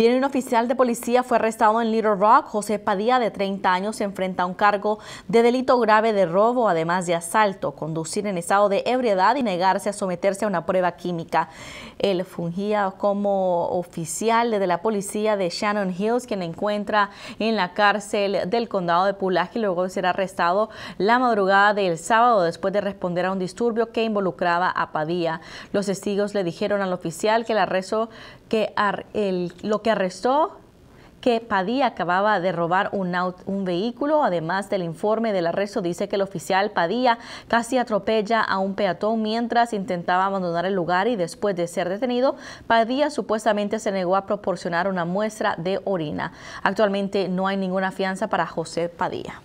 Bien, un oficial de policía fue arrestado en Little Rock. José Padilla, de 30 años, se enfrenta a un cargo de delito grave de robo, además de asalto, conducir en estado de ebriedad y negarse a someterse a una prueba química. Él fungía como oficial de la policía de Shannon Hills, quien encuentra en la cárcel del condado de Pulaski, luego de ser arrestado la madrugada del sábado después de responder a un disturbio que involucraba a Padilla. Los testigos le dijeron al oficial que el arresto que lo que arrestó que Padilla acababa de robar un, vehículo. Además del informe del arresto, dice que el oficial Padilla casi atropella a un peatón mientras intentaba abandonar el lugar y después de ser detenido, Padilla supuestamente se negó a proporcionar una muestra de orina. Actualmente no hay ninguna fianza para José Padilla.